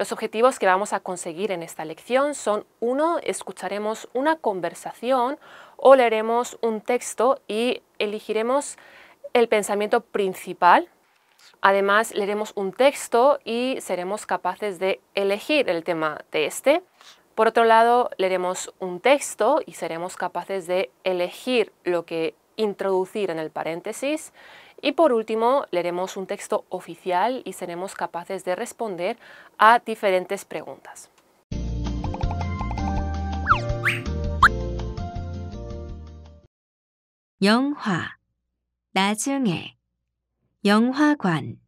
Los objetivos que vamos a conseguir en esta lección son uno, Escucharemos una conversación o leeremos un texto y elegiremos el pensamiento principal. Además, leeremos un texto y seremos capaces de elegir el tema de este. Por otro lado, leeremos un texto y seremos capaces de elegir lo que introducir en el paréntesis y por último, leeremos un texto oficial y seremos capaces de responder a diferentes preguntas. 영화, 나중에, 영화관,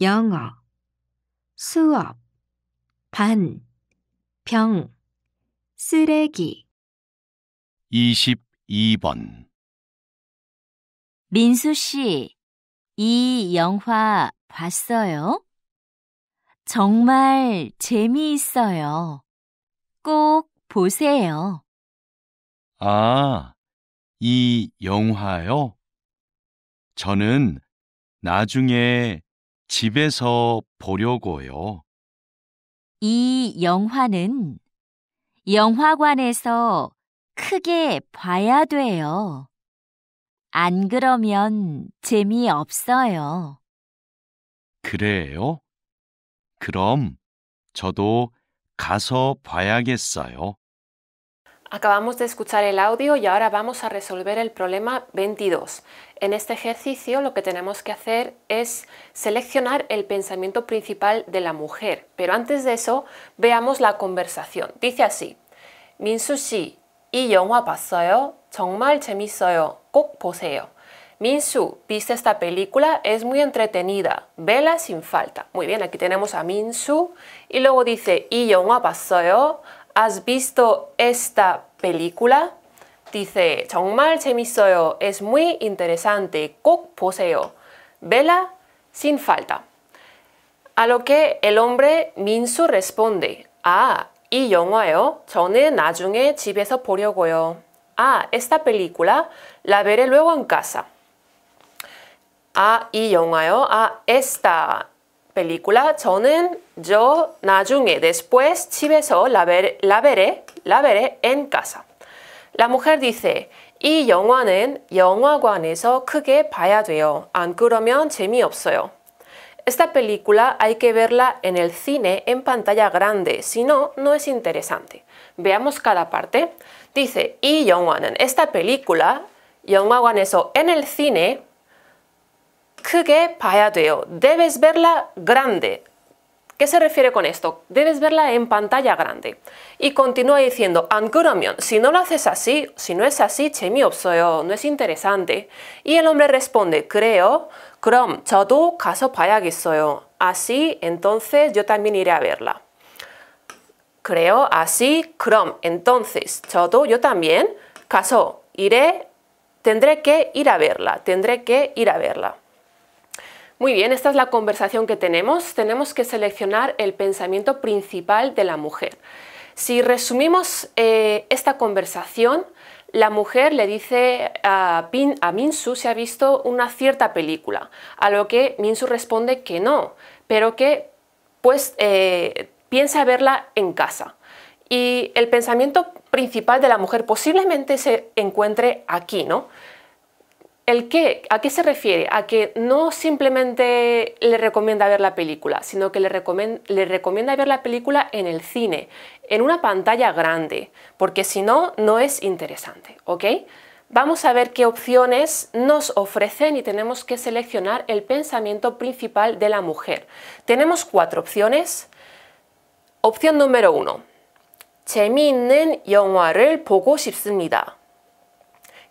영어, 수업, 반, 병, 쓰레기 22번 민수 씨, 이 영화 봤어요? 정말 재미있어요. 꼭 보세요. 아, 이 영화요? 저는 나중에 집에서 보려고요. 이 영화는 영화관에서 크게 봐야 돼요. Acabamos de escuchar el audio y ahora vamos a resolver el problema 22. En este ejercicio lo que tenemos que hacer es seleccionar el pensamiento principal de la mujer. Pero antes de eso, veamos la conversación. Dice así: Min sushi 이 영화 봤어요? 정말 재밌어요. 꼭 보세요. Minsu, ¿viste esta película? Es muy entretenida. Vela sin falta. Muy bien, aquí tenemos a Minsu. Y luego dice, ¿y 영화 yo? ¿Has visto esta película? Dice, mal chemisoyo. Es muy interesante. Kok poseo Vela sin falta. A lo que el hombre Minsu responde, ah, 이 영화요. 저는 나중에 집에서 보려고요. 아, esta película la veré luego en casa. 아, 이 영화요. 아, esta película 저는 yo 나중에 después 집에서 la veré la veré, la veré en casa. La mujer dice 이 영화는 영화관에서 크게 봐야 돼요. 안 그러면 재미없어요. Esta película hay que verla en el cine en pantalla grande, si no, no es interesante. Veamos cada parte. Dice, y en esta película, eso en el cine, 크게 Debes verla grande, ¿Qué se refiere con esto? Debes verla en pantalla grande. Y continúa diciendo, Ankuramion, si no lo haces así, si no es así, No es interesante. Y el hombre responde, creo, 그럼 caso 가서 soy. Así, entonces yo también iré a verla. Creo, así, Chrome, entonces, tú, yo también, caso, iré, tendré que ir a verla, tendré que ir a verla. Muy bien, esta es la conversación que tenemos. Tenemos que seleccionar el pensamiento principal de la mujer. Si resumimos eh, esta conversación, la mujer le dice a, Pin, a Minsu si ha visto una cierta película, a lo que Minsu responde que no, pero que pues eh, piensa verla en casa. Y el pensamiento principal de la mujer posiblemente se encuentre aquí, ¿no? ¿El ¿A qué se refiere? A que no simplemente le recomienda ver la película, sino que le, recomienda ver la película en el cine, en una pantalla grande, porque si no, no es interesante, ¿ok? Vamos a ver qué opciones nos ofrecen y tenemos que seleccionar el pensamiento principal de la mujer. Tenemos cuatro opciones. Opción número uno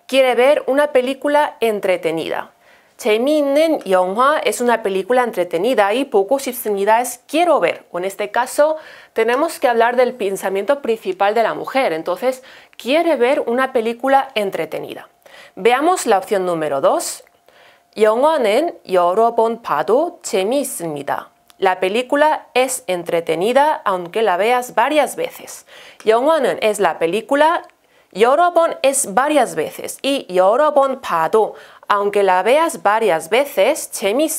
quiere ver una película entretenida. 재미있는 영화 es una película entretenida y poco 싶습니다 es quiero ver. En este caso tenemos que hablar del pensamiento principal de la mujer, entonces quiere ver una película entretenida. Veamos la opción número 2. 영화는 여러 번 봐도 La película es entretenida aunque la veas varias veces. 영화는 es la película Yorobon es varias veces y Yorobon 번 aunque la veas varias veces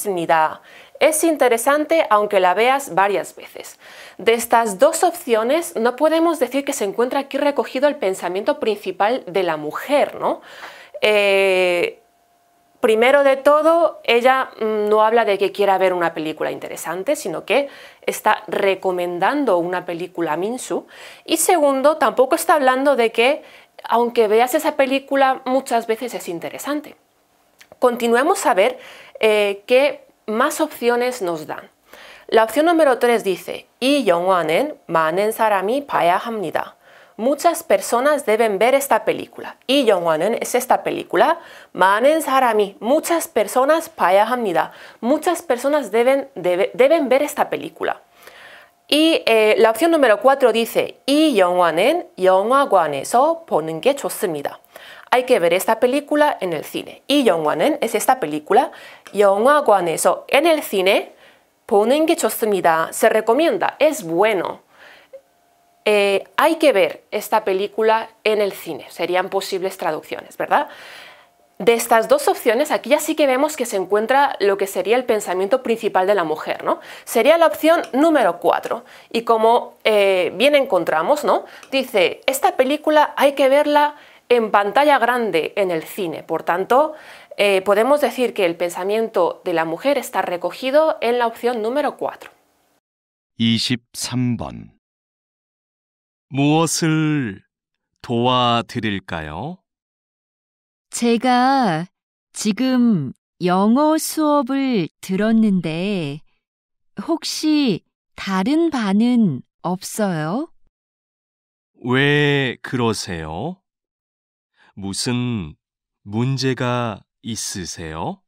Nida Es interesante aunque la veas varias veces. De estas dos opciones no podemos decir que se encuentra aquí recogido el pensamiento principal de la mujer, ¿no? Eh, primero de todo, ella mm, no habla de que quiera ver una película interesante, sino que está recomendando una película Minsu. Y segundo, tampoco está hablando de que aunque veas esa película, muchas veces es interesante. Continuemos a ver eh, qué más opciones nos dan. La opción número 3 dice, 이 Muchas personas deben ver esta película. Y 영화는 es esta película. muchas personas Muchas personas deben ver esta película. Y eh, la opción número 4 dice, Hay que ver esta película en el cine. Y es esta película. en el cine ponen que Se recomienda, es bueno. Eh, hay que ver esta película en el cine. Serían posibles traducciones, ¿verdad? De estas dos opciones, aquí ya sí que vemos que se encuentra lo que sería el pensamiento principal de la mujer, ¿no? Sería la opción número 4. Y como eh, bien encontramos, ¿no? Dice, esta película hay que verla en pantalla grande en el cine. Por tanto, eh, podemos decir que el pensamiento de la mujer está recogido en la opción número 4. 23번. 무엇을 제가 지금 영어 수업을 들었는데 혹시 다른 반은 없어요? 왜 그러세요? 무슨 문제가 있으세요?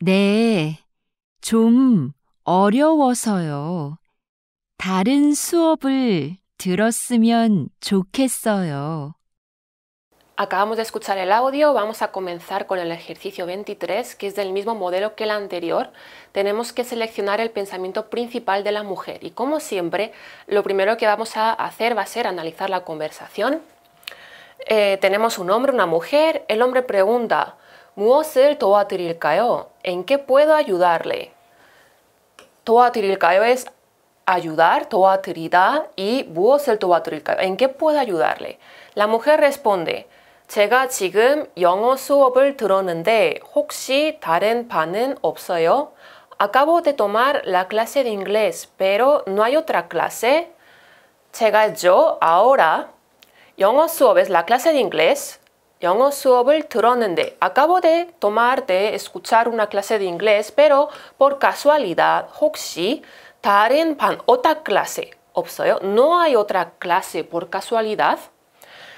네, 좀 어려워서요. 다른 수업을 들었으면 좋겠어요. Acabamos de escuchar el audio, vamos a comenzar con el ejercicio 23, que es del mismo modelo que el anterior. Tenemos que seleccionar el pensamiento principal de la mujer y como siempre, lo primero que vamos a hacer va a ser analizar la conversación. Eh, tenemos un hombre, una mujer, el hombre pregunta, ¿en qué puedo ayudarle? es ayudar, y ¿en qué puedo ayudarle? La mujer responde, 제가 지금 영어 수업을 들었는데 혹시 다른 반은 없어요? Acabo de tomar la clase de inglés, pero no hay otra clase. 제가 yo ahora 영어 수업에서 la clase de inglés 영어 수업을 들었는데 acabo de tomar de escuchar una clase de inglés, pero por casualidad 혹시 다른 반 otra clase 없어요? No hay otra clase por casualidad.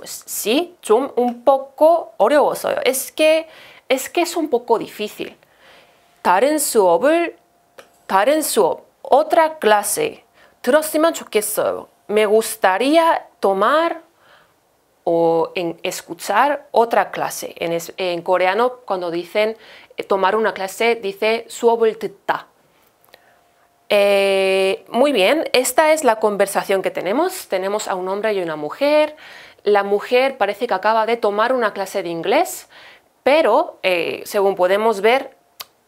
Pues sí, un poco oreoso Es que, es que es un poco difícil. 다른 수업을, 다른 otra clase. 들었으면 Me gustaría tomar o escuchar otra clase. En, coreano, cuando dicen eh, tomar una clase, dice 수업을 듣다. Eh, muy bien, esta es la conversación que tenemos. Tenemos a un hombre y una mujer la mujer parece que acaba de tomar una clase de inglés, pero eh, según podemos ver,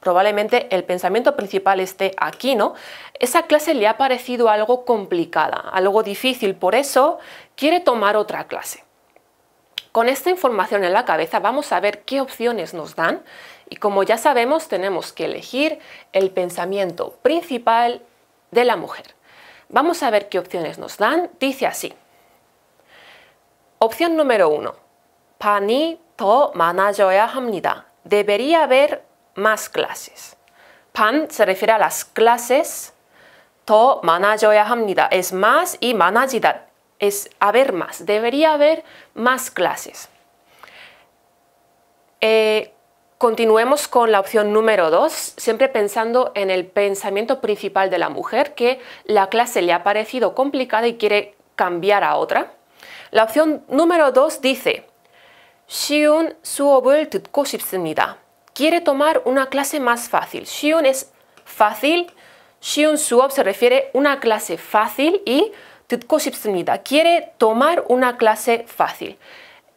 probablemente el pensamiento principal esté aquí, ¿no? Esa clase le ha parecido algo complicada, algo difícil, por eso quiere tomar otra clase. Con esta información en la cabeza vamos a ver qué opciones nos dan y como ya sabemos tenemos que elegir el pensamiento principal de la mujer. Vamos a ver qué opciones nos dan. Dice así, Opción número uno. Pani to manajoya hamnida. Debería haber más clases. Pan se refiere a las clases. To manajoya Es más y manajida. Es haber más. Debería haber más clases. Eh, continuemos con la opción número 2, siempre pensando en el pensamiento principal de la mujer, que la clase le ha parecido complicada y quiere cambiar a otra. La opción número 2 dice, Xiun Quiere tomar una clase más fácil. Xiun es fácil. Xiun suob se refiere a una clase fácil y Quiere tomar una clase fácil.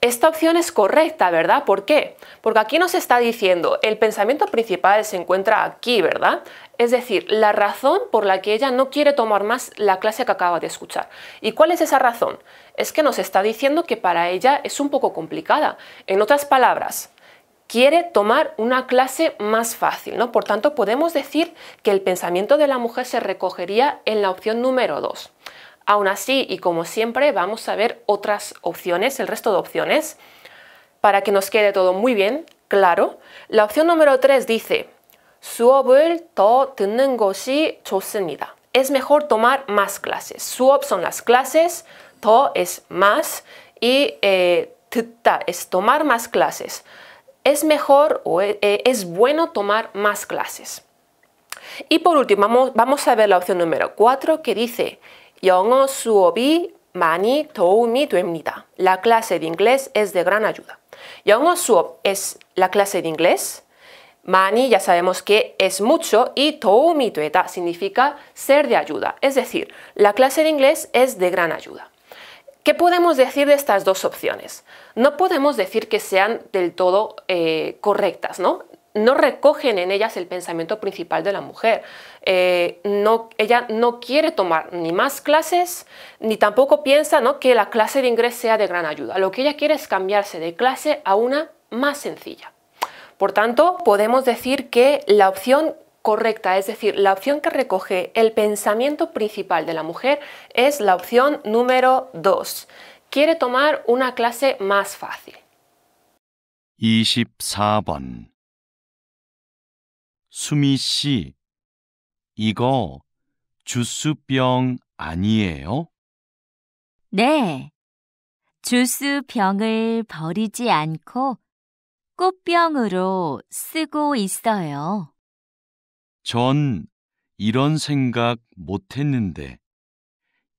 Esta opción es correcta, ¿verdad? ¿Por qué? Porque aquí nos está diciendo, el pensamiento principal se encuentra aquí, ¿verdad? Es decir, la razón por la que ella no quiere tomar más la clase que acaba de escuchar. ¿Y cuál es esa razón? Es que nos está diciendo que para ella es un poco complicada. En otras palabras, quiere tomar una clase más fácil, ¿no? Por tanto, podemos decir que el pensamiento de la mujer se recogería en la opción número 2. Aún así, y como siempre, vamos a ver otras opciones, el resto de opciones, para que nos quede todo muy bien claro. La opción número 3 dice, Es mejor tomar más clases. Suop son las clases, to es más y eh, es tomar más clases. Es mejor o eh, es bueno tomar más clases. Y por último, vamos, vamos a ver la opción número 4 que dice 영어 수업이 많이 도움이 됩니다. La clase de inglés es de gran ayuda. 영어 수업 es la clase de inglés. 많이 ya sabemos que es mucho y 도움이 되다 significa ser de ayuda. Es decir, la clase de inglés es de gran ayuda. ¿Qué podemos decir de estas dos opciones? No podemos decir que sean del todo eh, correctas, ¿no? no recogen en ellas el pensamiento principal de la mujer. Eh, ella no quiere tomar ni más clases, ni tampoco piensa que la clase de inglés sea de gran ayuda. Lo que ella quiere es cambiarse de clase a una más sencilla. Por tanto, podemos decir que la opción correcta, es decir, la opción que recoge el pensamiento principal de la mujer es la opción número 2. Quiere tomar una clase más fácil. 수미 씨, 이거 주스병 아니에요? 네. 주스 병을 버리지 않고 꽃병으로 쓰고 있어요. 전 이런 생각 못 했는데,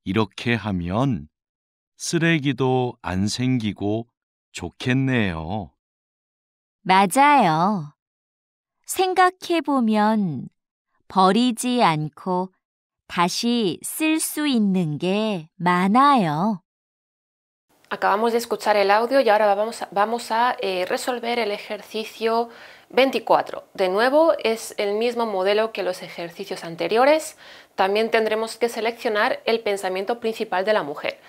이렇게 하면 쓰레기도 안 생기고 좋겠네요. 맞아요. 버리지 않고 다시 쓸 있는 게 많아요. Acabamos de escuchar el audio y ahora vamos a, eh, resolver el ejercicio 24. De nuevo, es el mismo modelo que los ejercicios anteriores. También tendremos que seleccionar el pensamiento principal de la mujer.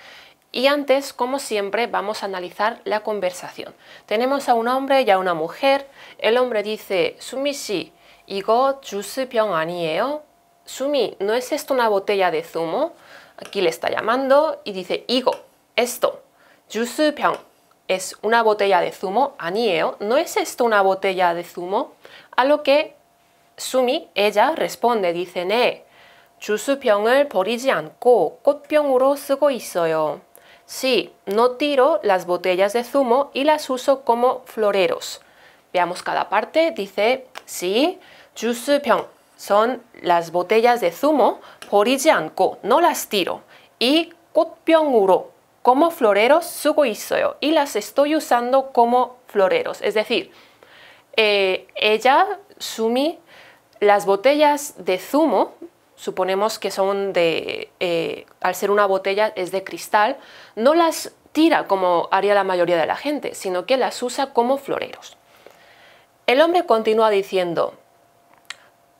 Y antes, como siempre, vamos a analizar la conversación. Tenemos a un hombre y a una mujer el hombre dice, Sumi 이거 주스병 아니에요? Sumi, ¿no es esto una botella de zumo? Aquí le está llamando y dice, Igo, esto, 주스병, es una botella de zumo, 아니에요? ¿No es esto una botella de zumo? A lo que Sumi, ella, responde, dice, 주스병을 버리지 않고 꽃병으로 쓰고 있어요. Sí, no tiro las botellas de zumo y las uso como floreros. Veamos cada parte. Dice, sí, son las botellas de zumo, no las tiro. Y como floreros, Y las estoy usando como floreros. Es decir, eh, ella, Sumi, las botellas de zumo, suponemos que son de, eh, al ser una botella es de cristal, no las tira como haría la mayoría de la gente, sino que las usa como floreros. El hombre continúa diciendo,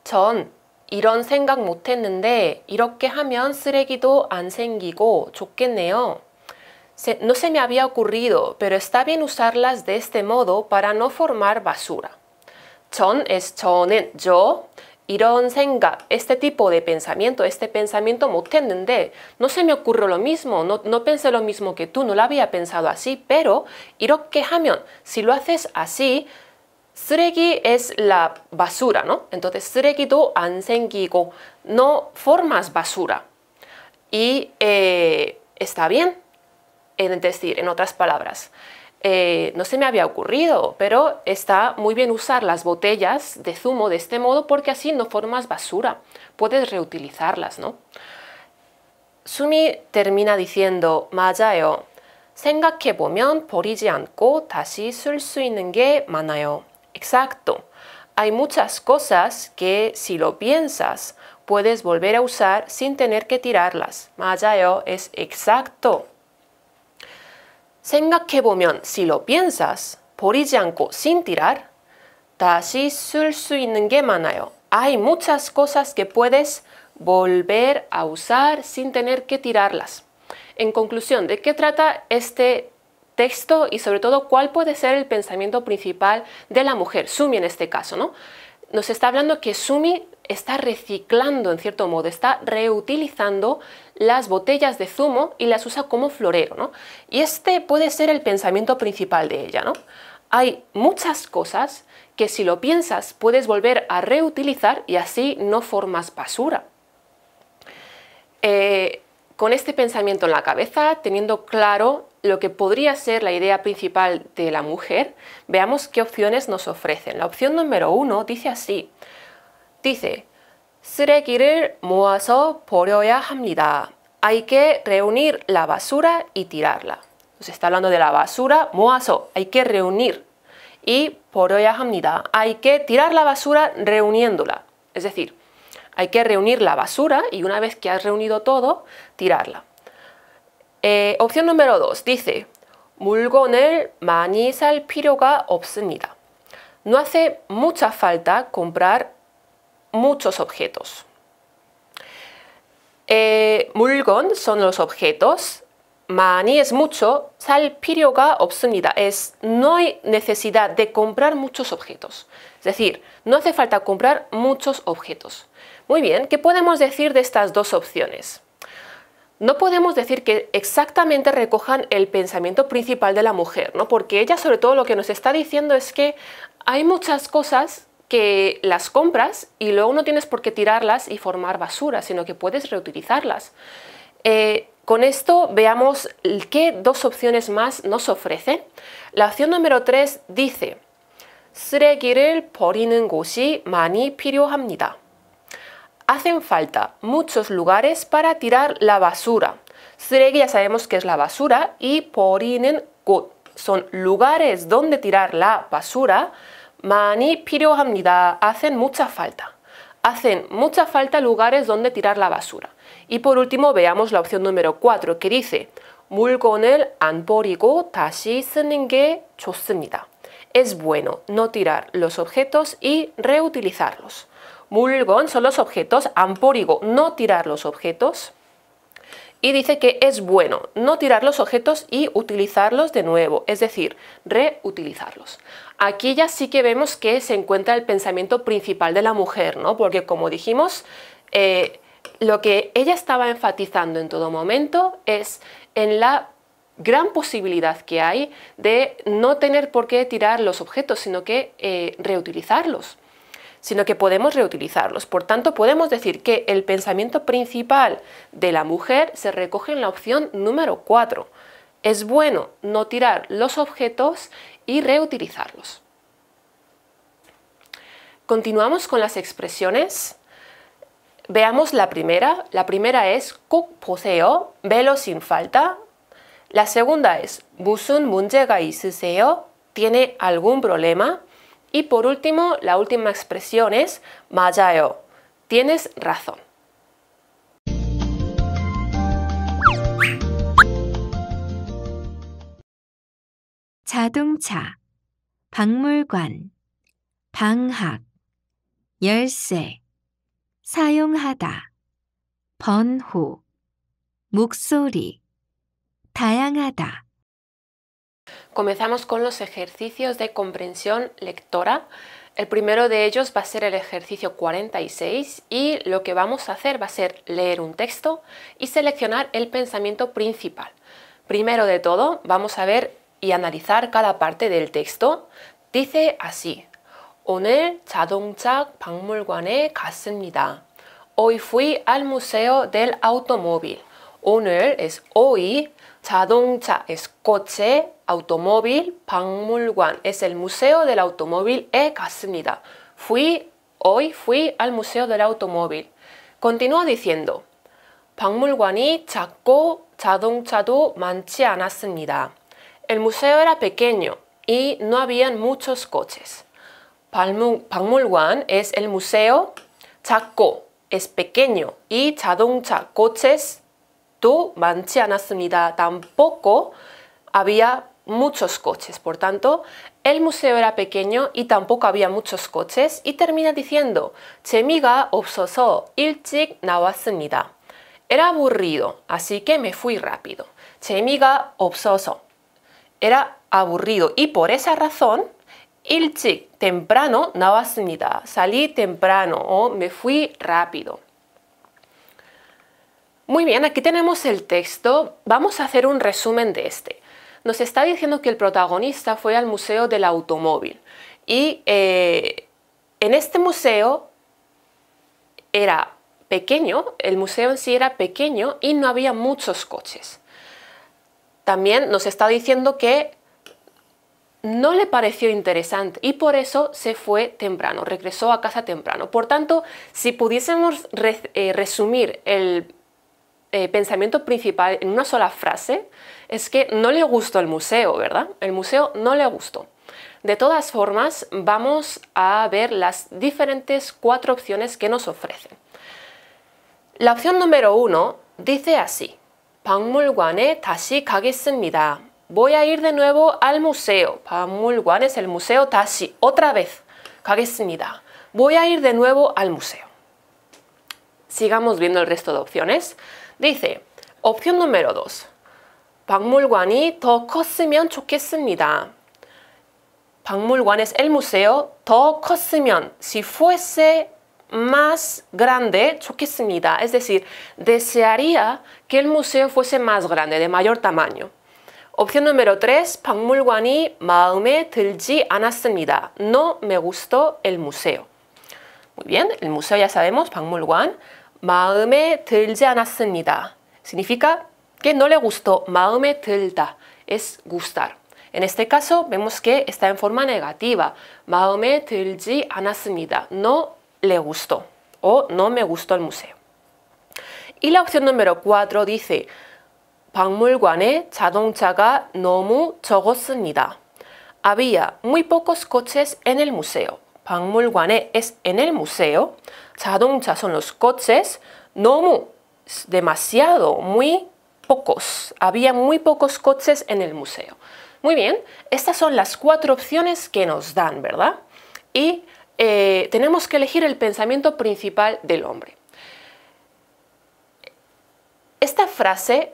전 이런 생각 no se me había ocurrido, pero está bien usarlas de este modo para no formar basura. 전 yo, 이런 생각, este tipo de pensamiento, este pensamiento 못했는데 no se me ocurrió lo mismo, no, pensé lo mismo que tú, no lo había pensado así, pero 이렇게 하면, si lo haces así, 쓰레기 es la basura, ¿no? Entonces, 쓰레기도 안 no formas basura. Y eh, está bien, es decir, en otras palabras, eh, no se me había ocurrido, pero está muy bien usar las botellas de zumo de este modo porque así no formas basura, puedes reutilizarlas, ¿no? Sumi termina diciendo, 맞아요. 생각해보면 버리지 않고 다시 쓸수 있는 게 많아요 exacto. Hay muchas cosas que si lo piensas puedes volver a usar sin tener que tirarlas. yo es exacto. 생각해보면 si lo piensas por 않고 sin tirar 다시 sul Hay muchas cosas que puedes volver a usar sin tener que tirarlas. En conclusión, ¿de qué trata este texto y sobre todo cuál puede ser el pensamiento principal de la mujer, Sumi en este caso, ¿no? Nos está hablando que Sumi está reciclando en cierto modo, está reutilizando las botellas de zumo y las usa como florero, Y este puede ser el pensamiento principal de ella, ¿no? Hay muchas cosas que si lo piensas puedes volver a reutilizar y así no formas basura. Eh, con este pensamiento en la cabeza, teniendo claro lo que podría ser la idea principal de la mujer, veamos qué opciones nos ofrecen. La opción número uno dice así. Dice, Hay que reunir la basura y tirarla. Se está hablando de la basura, hay que reunir. Y 버려야 Hay que tirar la basura reuniéndola. Es decir, hay que reunir la basura y una vez que has reunido todo, tirarla. Eh, opción número 2 dice el maní sal 필요가 No hace mucha falta comprar muchos objetos. Eh, son los objetos. maní es mucho. sal 필요가 Es no hay necesidad de comprar muchos objetos. Es decir, no hace falta comprar muchos objetos. Muy bien, ¿qué podemos decir de estas dos opciones? No podemos decir que exactamente recojan el pensamiento principal de la mujer, ¿no? porque ella sobre todo lo que nos está diciendo es que hay muchas cosas que las compras y luego no tienes por qué tirarlas y formar basura, sino que puedes reutilizarlas. Eh, con esto veamos qué dos opciones más nos ofrece. La opción número 3 dice, 쓰레기를 버리는 MANI 많이 필요합니다 hacen falta muchos lugares para tirar la basura. SREG ya sabemos que es la basura y porinen son lugares donde tirar la basura. MANI 필요합니다. Hacen mucha falta. Hacen mucha falta lugares donde tirar la basura. Y por último veamos la opción número 4 que dice 물건을 안 버리고 Es bueno no tirar los objetos y reutilizarlos. Mulgón son los objetos, ampórigo, no tirar los objetos. Y dice que es bueno no tirar los objetos y utilizarlos de nuevo, es decir, reutilizarlos. Aquí ya sí que vemos que se encuentra el pensamiento principal de la mujer, ¿no? Porque como dijimos, eh, lo que ella estaba enfatizando en todo momento es en la gran posibilidad que hay de no tener por qué tirar los objetos, sino que eh, reutilizarlos sino que podemos reutilizarlos. Por tanto, podemos decir que el pensamiento principal de la mujer se recoge en la opción número 4. Es bueno no tirar los objetos y reutilizarlos. Continuamos con las expresiones. Veamos la primera. La primera es Kuk poseo, velo sin falta. La segunda es 무슨 y siseo. ¿Tiene algún problema? Y por último, la última expresión es 맞아요. Tienes razón. 자동차, 박물관, 방학, 열쇠, 사용하다, 번호, 목소리, 다양하다. Comenzamos con los ejercicios de comprensión lectora. El primero de ellos va a ser el ejercicio 46 y lo que vamos a hacer va a ser leer un texto y seleccionar el pensamiento principal. Primero de todo, vamos a ver y analizar cada parte del texto. Dice así: 오늘 Hoy fui al museo del automóvil. Hoy es hoy 자동차 es coche, automóvil, 박물관 es el museo del automóvil 갔습니다. E fui, hoy fui al museo del automóvil. Continúa diciendo, 박물관이 작고 자동차도 많지 않았습니다. El museo era pequeño y no habían muchos coches. 박물관 es el museo, 작고 es pequeño y 자동차, coches, Tú 많지 Tampoco había muchos coches. Por tanto, el museo era pequeño y tampoco había muchos coches. Y termina diciendo, 재미가 없어서 일찍 나왔습니다. Era aburrido, así que me fui rápido. "Chemiga obsoso Era aburrido y por esa razón, 일찍, temprano, 나왔습니다. Salí temprano o me fui rápido. Muy bien, aquí tenemos el texto. Vamos a hacer un resumen de este. Nos está diciendo que el protagonista fue al Museo del Automóvil y eh, en este museo era pequeño, el museo en sí era pequeño y no había muchos coches. También nos está diciendo que no le pareció interesante y por eso se fue temprano, regresó a casa temprano. Por tanto, si pudiésemos eh, resumir el eh, pensamiento principal en una sola frase es que no le gustó el museo, ¿verdad? El museo no le gustó. De todas formas, vamos a ver las diferentes cuatro opciones que nos ofrecen. La opción número uno dice así, Voy a ir de nuevo al museo. 박물관 es el museo 다시, otra vez. Voy a ir de nuevo al museo. Sigamos viendo el resto de opciones. Dice, opción número 2. 박물관이 더 컸으면 좋겠습니다. 박물관 es el museo, 더 컸으면, si fuese más grande, 좋겠습니다. Es decir, desearía que el museo fuese más grande, de mayor tamaño. Opción número 3, 박물관이 마음에 들지 않았습니다. No me gustó el museo. Muy bien, el museo ya sabemos, 박물관. 마음에 들지 않았습니다. Significa que no le gustó. 마음에 들다 es gustar. En este caso vemos que está en forma negativa. 마음에 들지 않았습니다. No le gustó o no me gustó el museo. Y la opción número 4 dice 박물관에 자동차가 너무 적었습니다. Había muy pocos coches en el museo. 박물관에 es en el museo. 자동차 son los coches, 너무 demasiado, muy pocos. Había muy pocos coches en el museo. Muy bien, estas son las cuatro opciones que nos dan, ¿verdad? Y eh, tenemos que elegir el pensamiento principal del hombre. Esta frase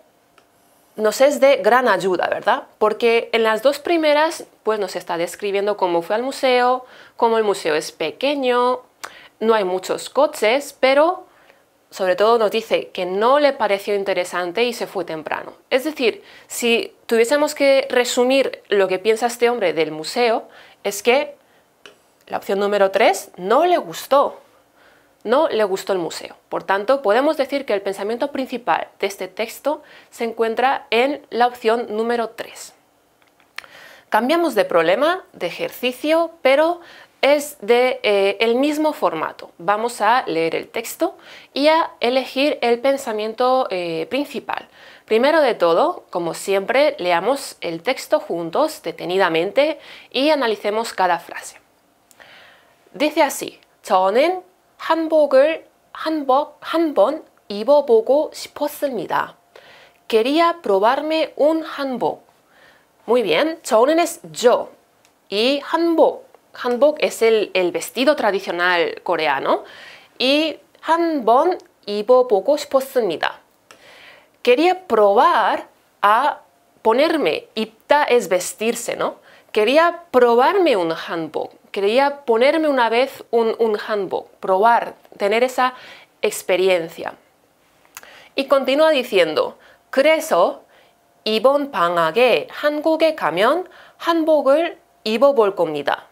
nos es de gran ayuda, ¿verdad? Porque en las dos primeras, pues nos está describiendo cómo fue al museo, cómo el museo es pequeño, no hay muchos coches, pero sobre todo nos dice que no le pareció interesante y se fue temprano. Es decir, si tuviésemos que resumir lo que piensa este hombre del museo, es que la opción número 3 no le gustó. No le gustó el museo. Por tanto, podemos decir que el pensamiento principal de este texto se encuentra en la opción número 3. Cambiamos de problema, de ejercicio, pero es de eh, el mismo formato. Vamos a leer el texto y a elegir el pensamiento eh, principal. Primero de todo, como siempre, leamos el texto juntos, detenidamente, y analicemos cada frase. Dice así, 저는 한복을 한복, 한번 입어보고 싶었습니다. Quería probarme un hanbok. Muy bien, 저는 es yo y hanbok Hanbok es el, vestido tradicional coreano y Ibo 입어보고 싶었습니다. Quería probar a ponerme, Ipta es vestirse, ¿no? Quería probarme un hanbok, quería ponerme una vez un, un hanbok, probar, tener esa experiencia. Y continúa diciendo, 그래서 이번 방학에 한국에 가면 한복을 입어볼 겁니다.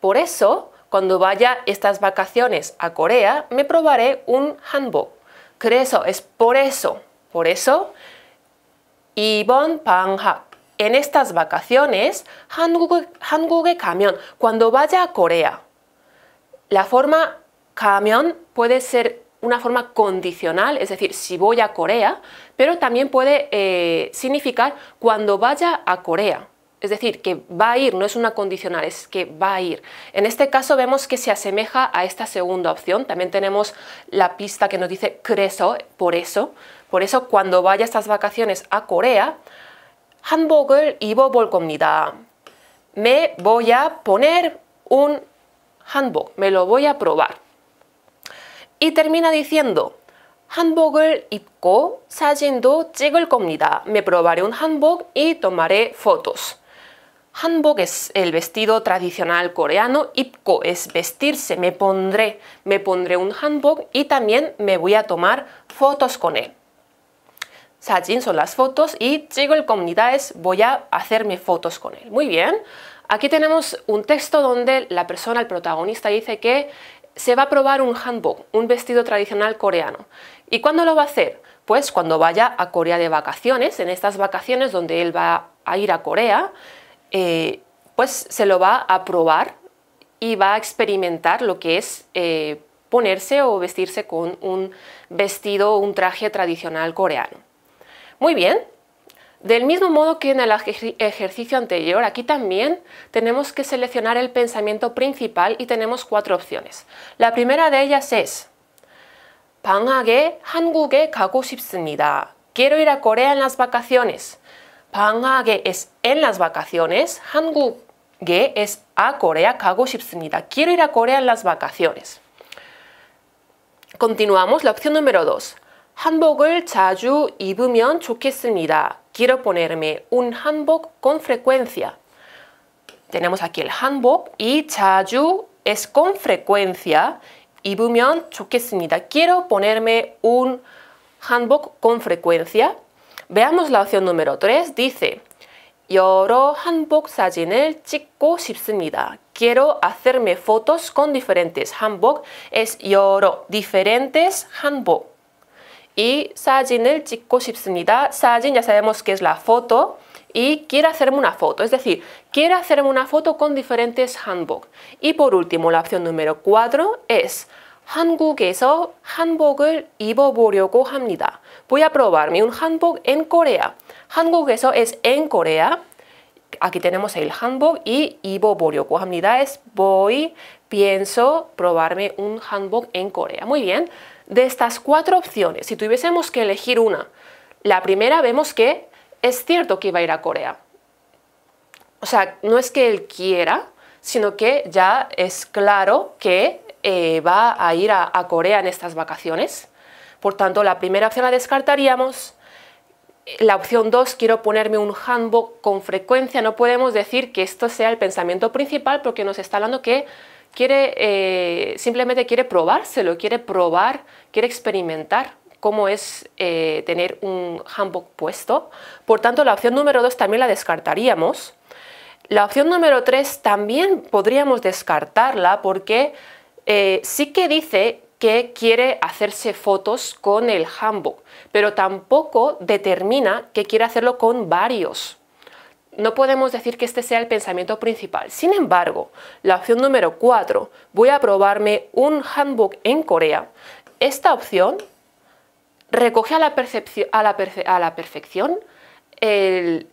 Por eso, cuando vaya estas vacaciones a Corea, me probaré un hanbok. eso, es por eso. Por eso, bon 방학 en estas vacaciones, 한국에, camión cuando vaya a Corea. La forma camión puede ser una forma condicional, es decir, si voy a Corea, pero también puede eh, significar cuando vaya a Corea. Es decir, que va a ir, no es una condicional, es que va a ir. En este caso vemos que se asemeja a esta segunda opción. También tenemos la pista que nos dice creso, por eso. Por eso cuando vaya estas vacaciones a Corea, y 입어볼 겁니다. Me voy a poner un hanbok, me lo voy a probar. Y termina diciendo 한복을 입고 사진도 찍을 겁니다. Me probaré un hanbok y tomaré fotos. Hanbok es el vestido tradicional coreano, ipko es vestirse, me pondré, me pondré un hanbok y también me voy a tomar fotos con él. Sajin son las fotos y el comunidad es voy a hacerme fotos con él. Muy bien, aquí tenemos un texto donde la persona, el protagonista, dice que se va a probar un hanbok, un vestido tradicional coreano. ¿Y cuándo lo va a hacer? Pues cuando vaya a Corea de vacaciones, en estas vacaciones donde él va a ir a Corea, eh, pues se lo va a probar y va a experimentar lo que es eh, ponerse o vestirse con un vestido o un traje tradicional coreano. Muy bien, del mismo modo que en el ejercicio anterior, aquí también tenemos que seleccionar el pensamiento principal y tenemos cuatro opciones. La primera de ellas es Quiero ir a Corea en las vacaciones. 방학에 es en las vacaciones, 한국에 es a Corea 가고 Quiero ir a Corea en las vacaciones. Continuamos, la opción número 2. 한복을 y 입으면 좋겠습니다. Quiero ponerme un hanbok con frecuencia. Tenemos aquí el hanbok y 자주 es con frecuencia. 입으면 좋겠습니다. Quiero ponerme un hanbok con frecuencia. Veamos la opción número 3. Dice, 여러 한복 사진을 찍고 싶습니다. Quiero hacerme fotos con diferentes. hanbok es 여러, diferentes hanbok Y 사진을 찍고 싶습니다. 사진 ya sabemos que es la foto. Y quiero hacerme una foto, es decir, quiero hacerme una foto con diferentes hanbok. Y por último, la opción número 4 es 한국에서 한복을 입어보려고 합니다 voy a probarme un handbook en Corea. Handbook eso es en Corea. Aquí tenemos el handbook y ibo boryoko hamnida es voy, pienso probarme un handbook en Corea. Muy bien, de estas cuatro opciones, si tuviésemos que elegir una, la primera vemos que es cierto que iba a ir a Corea. O sea, no es que él quiera, sino que ya es claro que eh, va a ir a Corea en estas vacaciones. Por tanto, la primera opción la descartaríamos. La opción 2, quiero ponerme un handbook con frecuencia. No podemos decir que esto sea el pensamiento principal porque nos está hablando que quiere, eh, simplemente quiere probárselo, quiere probar, quiere experimentar cómo es eh, tener un handbook puesto. Por tanto, la opción número 2 también la descartaríamos. La opción número 3 también podríamos descartarla porque eh, sí que dice que quiere hacerse fotos con el handbook, pero tampoco determina que quiere hacerlo con varios. No podemos decir que este sea el pensamiento principal. Sin embargo, la opción número 4, voy a probarme un handbook en Corea, esta opción recoge a la, a a la perfección el,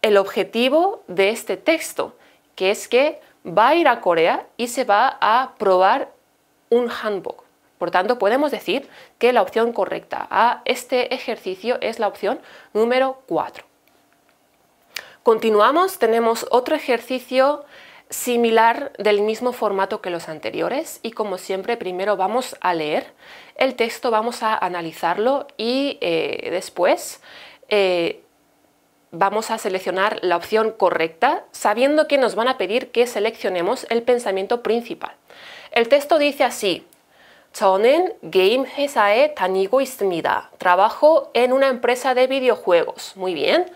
el objetivo de este texto, que es que va a ir a Corea y se va a probar un handbook. Por tanto, podemos decir que la opción correcta a este ejercicio es la opción número 4. Continuamos, tenemos otro ejercicio similar del mismo formato que los anteriores y como siempre primero vamos a leer el texto, vamos a analizarlo y eh, después eh, vamos a seleccionar la opción correcta sabiendo que nos van a pedir que seleccionemos el pensamiento principal. El texto dice así. 저는 게임 다니고 있습니다. Trabajo en una empresa de videojuegos. Muy bien.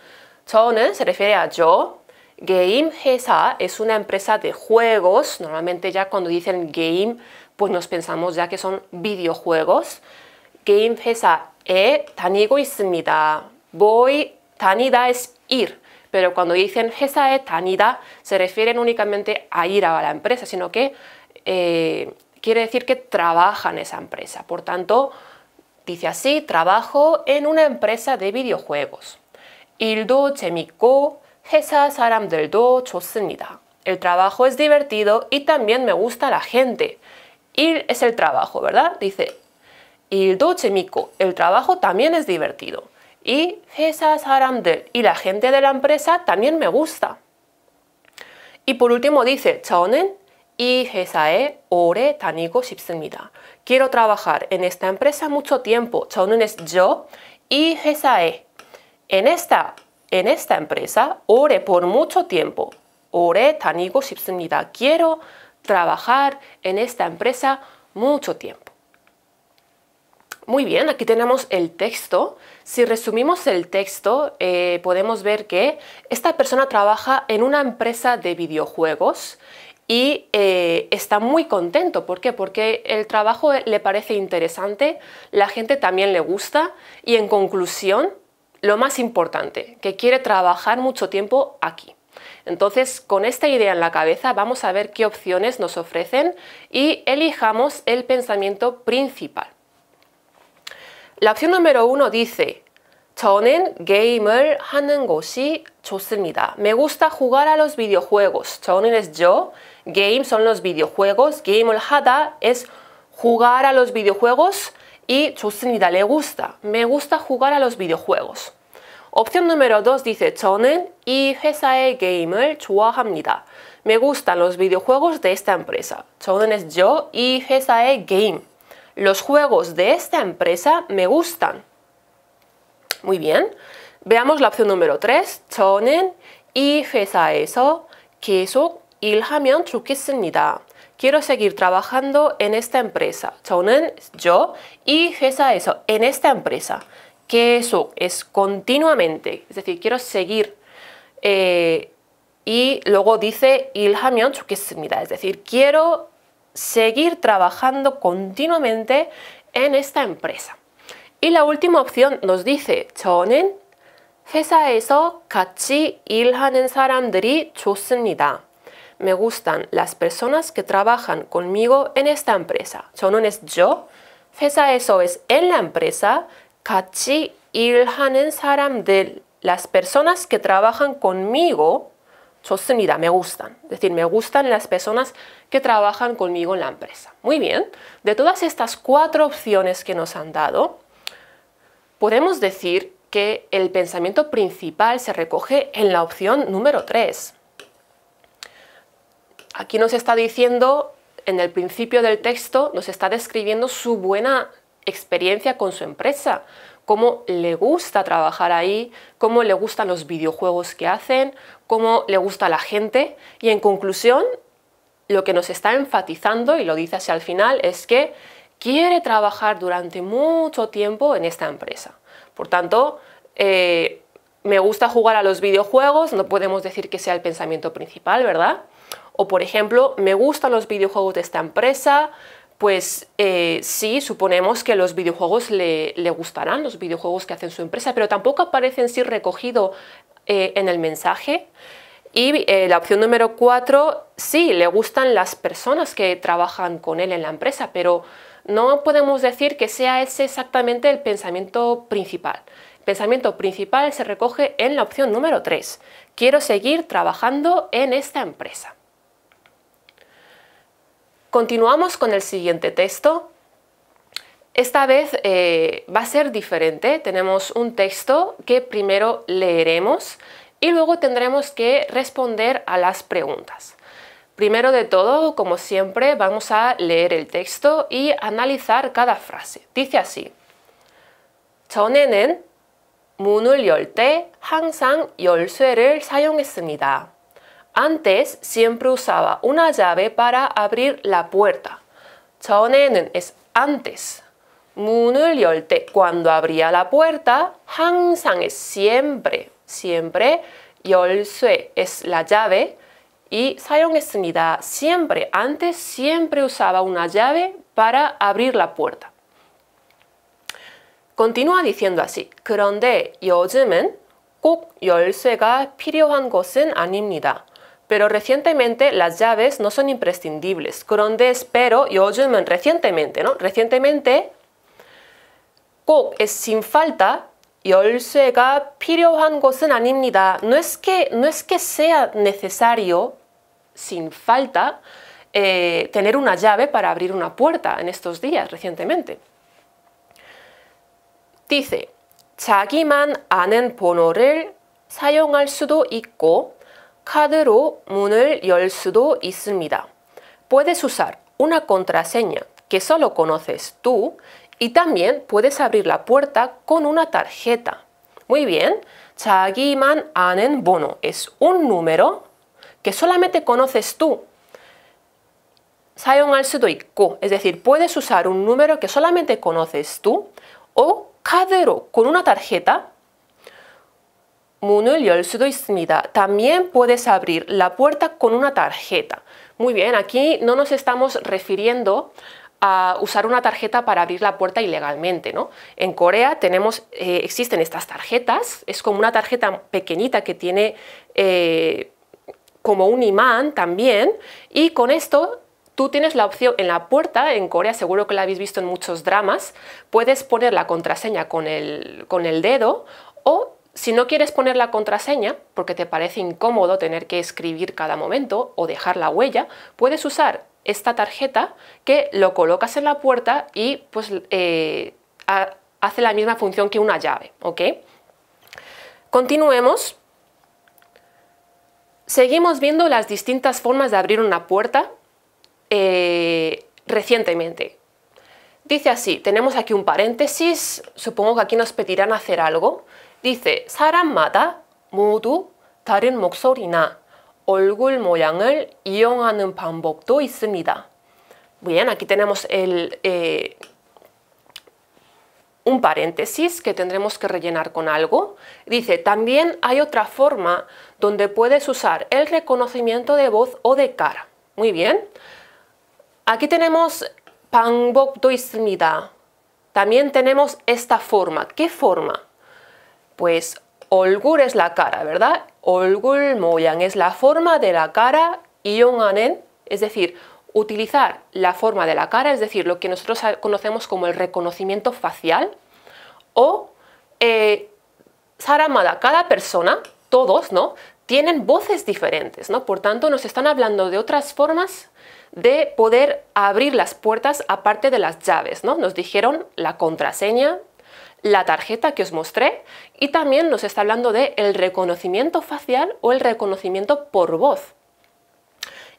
저는 se refiere a yo. Game es una empresa de juegos. Normalmente ya cuando dicen game, pues nos pensamos ya que son videojuegos. Game Tanigo y Voy, tanida es ir. Pero cuando dicen e tanida se refieren únicamente a ir a la empresa, sino que eh, quiere decir que trabaja en esa empresa. Por tanto, dice así, trabajo en una empresa de videojuegos. El trabajo es divertido y también me gusta la gente. Il es el trabajo, ¿verdad? Dice el trabajo también es divertido. Y y la gente de la empresa también me gusta. Y por último dice 저는 이 회사에 오래 다니고 싶습니다. Quiero trabajar en esta empresa mucho tiempo. 저는 es yo Y 회사에 en esta en esta empresa 오래 por mucho tiempo. 오래 다니고 Quiero trabajar en esta empresa mucho tiempo. Muy bien, aquí tenemos el texto. Si resumimos el texto, eh, podemos ver que esta persona trabaja en una empresa de videojuegos y eh, está muy contento. ¿Por qué? Porque el trabajo eh, le parece interesante, la gente también le gusta y en conclusión, lo más importante, que quiere trabajar mucho tiempo aquí. Entonces, con esta idea en la cabeza, vamos a ver qué opciones nos ofrecen y elijamos el pensamiento principal. La opción número uno dice, 저는 게임을 하는 것이 좋습니다. Me gusta jugar a los videojuegos. 저는 es yo Game son los videojuegos, Game hada es jugar a los videojuegos y le gusta, me gusta jugar a los videojuegos. Opción número 2 dice y 이 gamer Me gustan los videojuegos de esta empresa. 저는 es yo y 회사의 game. Los juegos de esta empresa me gustan. Muy bien. Veamos la opción número 3. 저는 이 회사에서 계속 일하면 좋겠습니다. Quiero seguir trabajando en esta empresa. 저는 yo y 회사에서 en esta empresa. Que eso es continuamente. Es decir, quiero seguir. Eh, y luego dice 일하면 Es decir, quiero seguir trabajando continuamente en esta empresa. Y la última opción nos dice 저는 회사에서 같이 일하는 사람들이 좋습니다 me gustan las personas que trabajan conmigo en esta empresa. no es yo, eso es en la empresa, 같이 일하는 de las personas que trabajan conmigo, 좋습니다, me gustan. Es decir, me gustan las personas que trabajan conmigo en la empresa. Muy bien, de todas estas cuatro opciones que nos han dado, podemos decir que el pensamiento principal se recoge en la opción número 3. Aquí nos está diciendo, en el principio del texto, nos está describiendo su buena experiencia con su empresa, cómo le gusta trabajar ahí, cómo le gustan los videojuegos que hacen, cómo le gusta la gente y en conclusión lo que nos está enfatizando y lo dice hacia al final es que quiere trabajar durante mucho tiempo en esta empresa. Por tanto, eh, me gusta jugar a los videojuegos, no podemos decir que sea el pensamiento principal, ¿verdad? O por ejemplo, me gustan los videojuegos de esta empresa, pues eh, sí, suponemos que los videojuegos le, gustarán, los videojuegos que hacen su empresa, pero tampoco aparecen en recogido eh, en el mensaje. Y eh, la opción número cuatro, sí, le gustan las personas que trabajan con él en la empresa, pero no podemos decir que sea ese exactamente el pensamiento principal. El pensamiento principal se recoge en la opción número 3. Quiero seguir trabajando en esta empresa. Continuamos con el siguiente texto. Esta vez eh, va a ser diferente. Tenemos un texto que primero leeremos y luego tendremos que responder a las preguntas. Primero de todo, como siempre, vamos a leer el texto y analizar cada frase. Dice así. 사용했습니다. Antes siempre usaba una llave para abrir la puerta. 전에는 es antes. 문을 cuando abría la puerta, 항상 es siempre, siempre, 열쇠 es la llave y 사용했습니다. siempre, antes siempre usaba una llave para abrir la puerta. Continúa diciendo así. 그런데 요즘은 꼭 열쇠가 필요한 pero recientemente las llaves no son imprescindibles. Corondes, pero y recientemente, ¿no? Recientemente es sin falta y 필요한 것은 아닙니다. No es que, no es que sea necesario, sin falta, eh, tener una llave para abrir una puerta en estos días recientemente. Dice, 자기만 아는 번호를 사용할 수도 있고 카드로 문을 열 수도 있습니다. Puedes usar una contraseña que solo conoces tú y también puedes abrir la puerta con una tarjeta. Muy bien. 자기만 anen bono es un número que solamente conoces tú. 사용할 수도 있고, es decir, puedes usar un número que solamente conoces tú o 카드로 con una tarjeta 문을 열 수도 También puedes abrir la puerta con una tarjeta. Muy bien, aquí no nos estamos refiriendo a usar una tarjeta para abrir la puerta ilegalmente, ¿no? En Corea tenemos, eh, existen estas tarjetas, es como una tarjeta pequeñita que tiene eh, como un imán también, y con esto tú tienes la opción en la puerta, en Corea seguro que la habéis visto en muchos dramas, puedes poner la contraseña con con el dedo o si no quieres poner la contraseña, porque te parece incómodo tener que escribir cada momento o dejar la huella, puedes usar esta tarjeta que lo colocas en la puerta y pues eh, hace la misma función que una llave, Continuemos. Seguimos viendo las distintas formas de abrir una puerta eh, recientemente. Dice así, tenemos aquí un paréntesis, supongo que aquí nos pedirán hacer algo dice 사람마다 모두 다른 목소리나 얼굴 모양을 이용하는 방법도 있습니다. Bien, aquí tenemos eh, un paréntesis que tendremos que rellenar con algo. Dice, también hay otra forma donde puedes usar el reconocimiento de voz o de cara. Muy bien. Aquí tenemos 방법도 있습니다. También tenemos esta forma. ¿Qué forma? Pues olgur es la cara, ¿verdad? Olgur moyan es la forma de la cara y anen, es decir, utilizar la forma de la cara, es decir, lo que nosotros conocemos como el reconocimiento facial, o eh, saramada, cada persona, todos, ¿no? Tienen voces diferentes, ¿no? Por tanto, nos están hablando de otras formas de poder abrir las puertas aparte de las llaves, ¿no? Nos dijeron la contraseña, la tarjeta que os mostré y también nos está hablando de el reconocimiento facial o el reconocimiento por voz.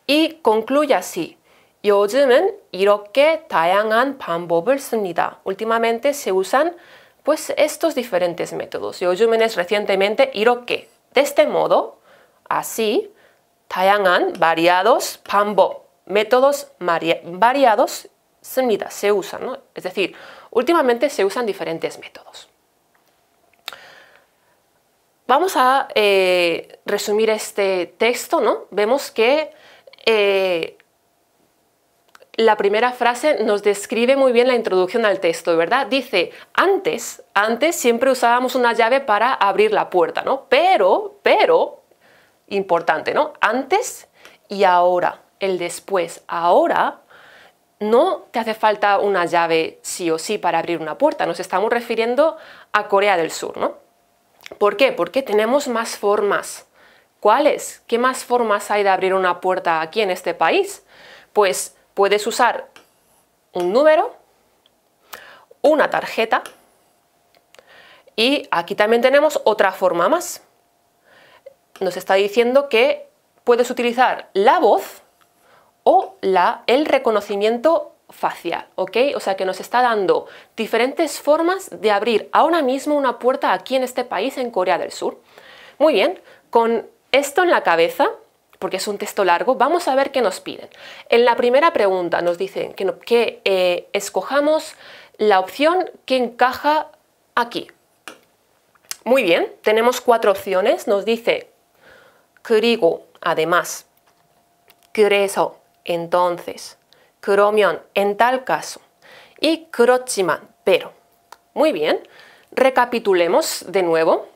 Y concluye así. 요즘은 이렇게 다양한 방법을 씁니다. Últimamente se usan pues estos diferentes métodos. 요즘은 es recientemente 이렇게, de este modo, así, 다양한 variados 방법, métodos variados Se usan, Es decir, Últimamente se usan diferentes métodos. Vamos a eh, resumir este texto, ¿no? Vemos que eh, la primera frase nos describe muy bien la introducción al texto, ¿verdad? Dice, antes, antes siempre usábamos una llave para abrir la puerta, ¿no? Pero, pero, importante, ¿no? Antes y ahora, el después, ahora no te hace falta una llave sí o sí para abrir una puerta, nos estamos refiriendo a Corea del Sur, ¿no? ¿Por qué? Porque tenemos más formas. ¿Cuáles? ¿Qué más formas hay de abrir una puerta aquí en este país? Pues puedes usar un número, una tarjeta, y aquí también tenemos otra forma más. Nos está diciendo que puedes utilizar la voz o la, el reconocimiento facial, ¿ok? O sea que nos está dando diferentes formas de abrir ahora mismo una puerta aquí en este país, en Corea del Sur. Muy bien, con esto en la cabeza, porque es un texto largo, vamos a ver qué nos piden. En la primera pregunta nos dicen que, eh, escojamos la opción que encaja aquí. Muy bien, tenemos cuatro opciones, nos dice 그리고, además, 그래서, entonces, 그러면 en tal caso y 그렇지만 pero. Muy bien, recapitulemos de nuevo.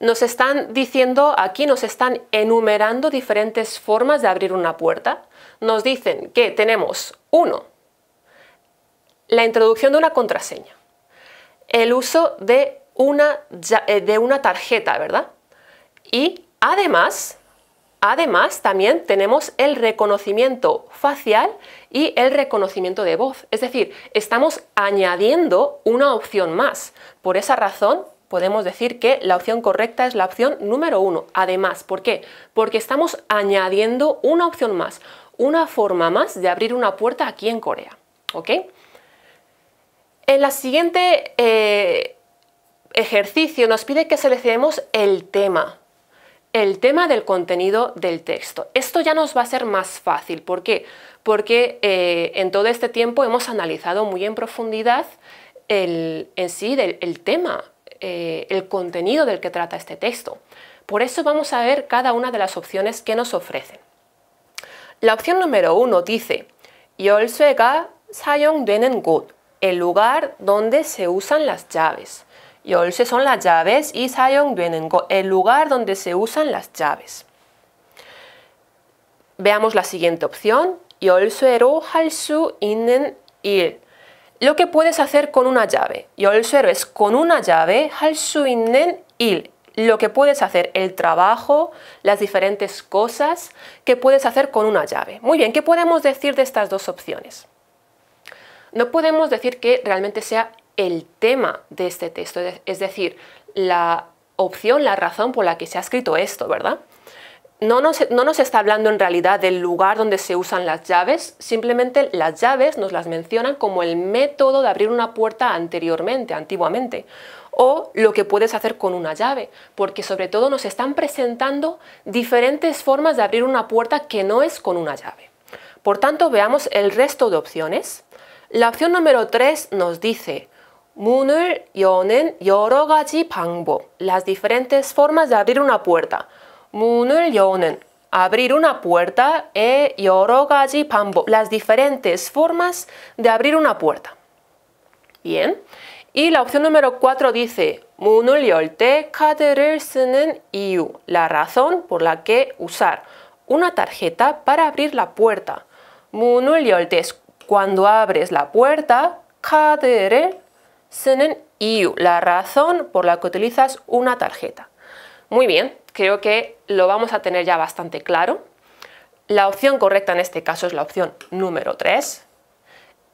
Nos están diciendo, aquí nos están enumerando diferentes formas de abrir una puerta. Nos dicen que tenemos, uno, la introducción de una contraseña, el uso de eh, de una tarjeta, ¿verdad? Y además Además, también tenemos el reconocimiento facial y el reconocimiento de voz. Es decir, estamos añadiendo una opción más. Por esa razón, podemos decir que la opción correcta es la opción número uno. Además, ¿por qué? Porque estamos añadiendo una opción más, una forma más de abrir una puerta aquí en Corea. En la siguiente eh, ejercicio nos pide que seleccionemos el tema el tema del contenido del texto. Esto ya nos va a ser más fácil. ¿Por qué? Porque eh, en todo este tiempo hemos analizado muy en profundidad el, en sí del, tema, eh, el contenido del que trata este texto. Por eso vamos a ver cada una de las opciones que nos ofrecen. La opción número uno dice el lugar donde se usan las llaves. Yolse son las llaves y 사용되는 el lugar donde se usan las llaves. Veamos la siguiente opción. 열쇠로 halsu innen il. Lo que puedes hacer con una llave. 열쇠로 es con una llave halsu innen il. Lo que puedes hacer, el trabajo, las diferentes cosas que puedes hacer con una llave. Muy bien, ¿qué podemos decir de estas dos opciones? No podemos decir que realmente sea el tema de este texto, es decir, la opción, la razón por la que se ha escrito esto, ¿verdad? No nos, no nos, está hablando en realidad del lugar donde se usan las llaves, simplemente las llaves nos las mencionan como el método de abrir una puerta anteriormente, antiguamente, o lo que puedes hacer con una llave, porque sobre todo nos están presentando diferentes formas de abrir una puerta que no es con una llave. Por tanto, veamos el resto de opciones. La opción número 3 nos dice, 문을 여는 여러 가지 Las diferentes formas de abrir una puerta. 문을 여는 abrir una puerta e 여러 가지 Las diferentes formas de abrir una puerta. Bien. Y la opción número 4 dice 문을 열때 카드를 la razón por la que usar una tarjeta para abrir la puerta. 문을 열 cuando abres la puerta, 카드를 Senen EU, la razón por la que utilizas una tarjeta. Muy bien, creo que lo vamos a tener ya bastante claro. La opción correcta en este caso es la opción número 3.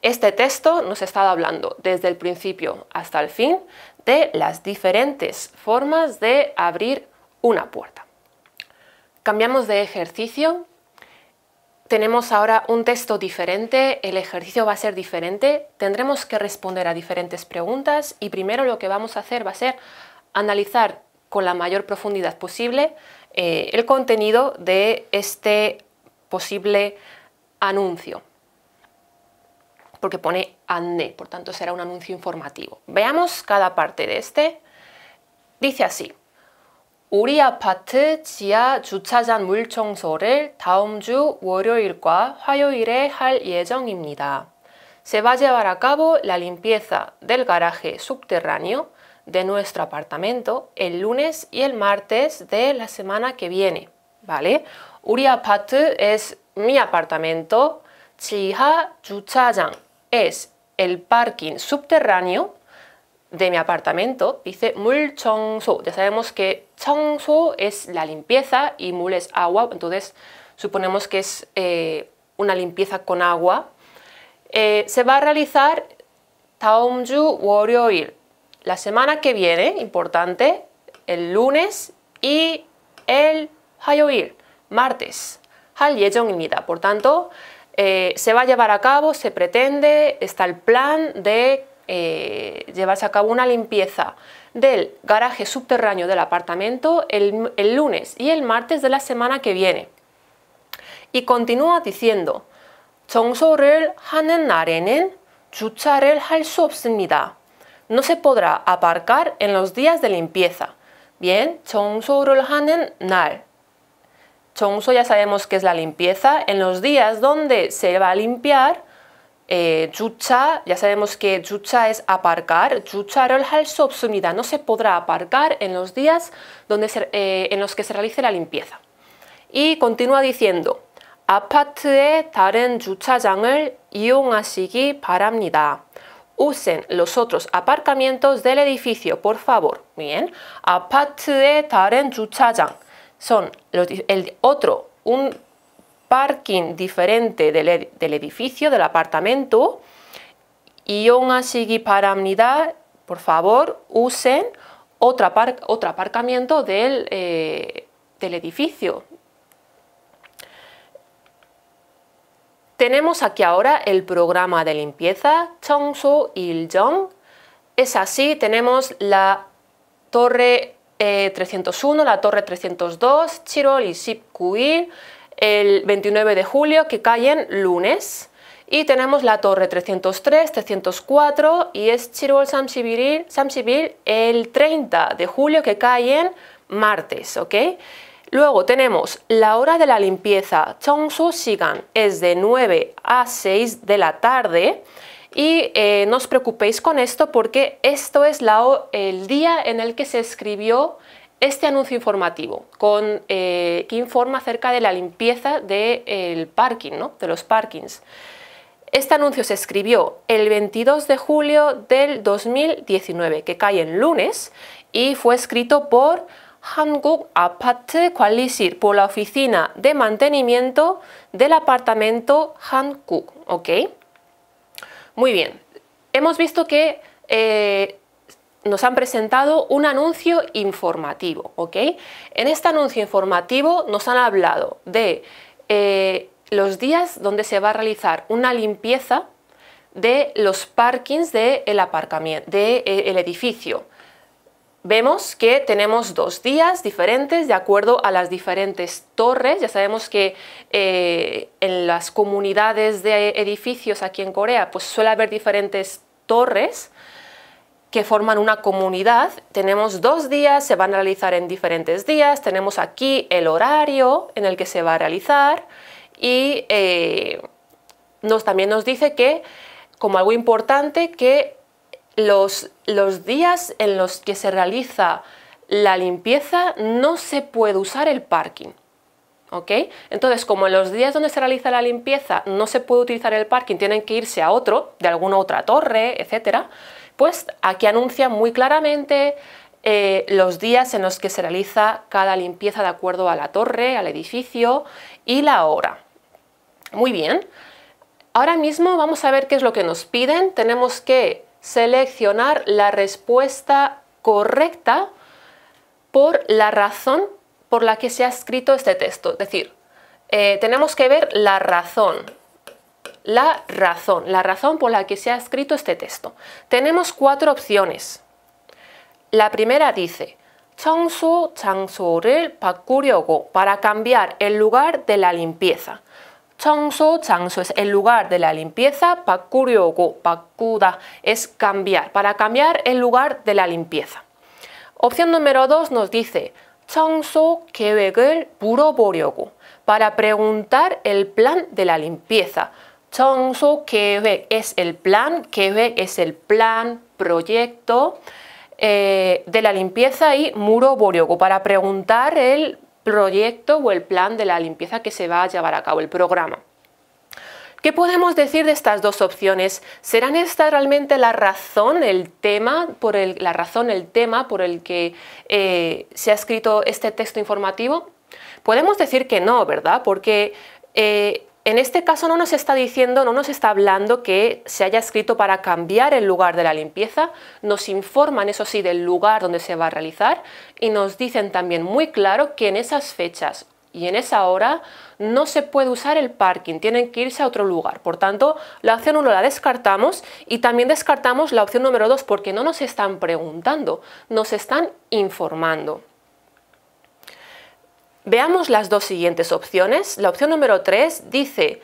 Este texto nos está hablando desde el principio hasta el fin de las diferentes formas de abrir una puerta. Cambiamos de ejercicio tenemos ahora un texto diferente, el ejercicio va a ser diferente, tendremos que responder a diferentes preguntas y primero lo que vamos a hacer va a ser analizar con la mayor profundidad posible eh, el contenido de este posible anuncio, porque pone ANNE, por tanto será un anuncio informativo. Veamos cada parte de este. Dice así, 우리 아파트 지하 주차장 물 청소를 다음 주 월요일과 화요일에 할 예정입니다. Se va a llevar a cabo la limpieza del garaje subterráneo de nuestro apartamento el lunes y el martes de la semana que viene, ¿vale? 우리 아파트 es mi apartamento, chiha 주차장 es el parking subterráneo de mi apartamento, dice Mulchongso. Ya sabemos que Changsu es la limpieza y mules es agua, entonces suponemos que es eh, una limpieza con agua. Eh, se va a realizar Taumju Warrior la semana que viene, importante, el lunes y el Hayoil, martes, Hal Por tanto, eh, se va a llevar a cabo, se pretende, está el plan de llevarse a cabo una limpieza del garaje subterráneo del apartamento el, lunes y el martes de la semana que viene. Y continúa diciendo, No se podrá aparcar en los días de limpieza. Bien, ya sabemos que es la limpieza. En los días donde se va a limpiar, eh, ya sabemos que 주차 es aparcar, 주차를 할 No se podrá aparcar en los días donde eh, en los que se realice la limpieza. Y continúa diciendo, 아파트의 다른 주차장을 이용하시기 바랍니다. Usen los otros aparcamientos del edificio, por favor. Bien. 아파트의 다른 주차장 son el otro, un parking diferente del, edificio, del apartamento, y aún así para amnidad, por favor, usen otro, aparcamiento eh, del, edificio. Tenemos aquí ahora el programa de limpieza Chongsu Iljong. Es así, tenemos la torre 301, eh, la torre 302, Chirol y Sipkuil el 29 de julio, que caen lunes. Y tenemos la torre 303, 304 y es Chirol Samsibir, el 30 de julio que cae en martes, ¿ok? Luego tenemos la hora de la limpieza, Chongsu Sigan, es de 9 a 6 de la tarde y eh, no os preocupéis con esto porque esto es el día en el que se escribió este anuncio informativo eh, que informa acerca de la limpieza del parking, de los parkings. Este anuncio se escribió el 22 de julio del 2019, que cae en lunes, y fue escrito por Hanguk Apart Qualisir, por la oficina de mantenimiento del apartamento Hanguk. Muy bien, hemos visto que eh, nos han presentado un anuncio informativo, ¿ok? En este anuncio informativo nos han hablado de eh, los días donde se va a realizar una limpieza de los parkings del de aparcamiento, eh, edificio. Vemos que tenemos dos días diferentes de acuerdo a las diferentes torres. Ya sabemos que eh, en las comunidades de edificios aquí en Corea pues suele haber diferentes torres que forman una comunidad. Tenemos dos días, se van a realizar en diferentes días, tenemos aquí el horario en el que se va a realizar y eh, nos, también nos dice que, como algo importante, que los días en los que se realiza la limpieza no se puede usar el parking. ¿ok? Entonces, como en los días donde se realiza la limpieza no se puede utilizar el parking, tienen que irse a otro, de alguna otra torre, etcétera, pues aquí anuncian muy claramente eh, los días en los que se realiza cada limpieza de acuerdo a la torre, al edificio y la hora. Muy bien. Ahora mismo vamos a ver qué es lo que nos piden. Tenemos que seleccionar la respuesta correcta por la razón por la que se ha escrito este texto. Es decir, eh, tenemos que ver la razón, la razón, la razón por la que se ha escrito este texto. Tenemos cuatro opciones. La primera dice, changsu 장소를 바꾸려고, para cambiar el lugar de la limpieza. Changsu changsu es el lugar de la limpieza, 바꾸려고, pakuda es cambiar, para cambiar el lugar de la limpieza. Opción número dos nos dice, 청소 계획을 물어보려고. Para preguntar el plan de la limpieza. 청소 계획 es el plan, 계획 es el plan, proyecto eh, de la limpieza y 물어보려고. Para preguntar el proyecto o el plan de la limpieza que se va a llevar a cabo, el programa. ¿Qué podemos decir de estas dos opciones? ¿Serán esta realmente la razón, el tema, por el, la razón, el tema por el que eh, se ha escrito este texto informativo? Podemos decir que no, ¿verdad? Porque eh, en este caso no nos está diciendo, no nos está hablando que se haya escrito para cambiar el lugar de la limpieza, nos informan eso sí del lugar donde se va a realizar y nos dicen también muy claro que en esas fechas y en esa hora no se puede usar el parking, tienen que irse a otro lugar. Por tanto, la opción 1 la descartamos y también descartamos la opción número 2 porque no nos están preguntando, nos están informando. Veamos las dos siguientes opciones. La opción número 3 dice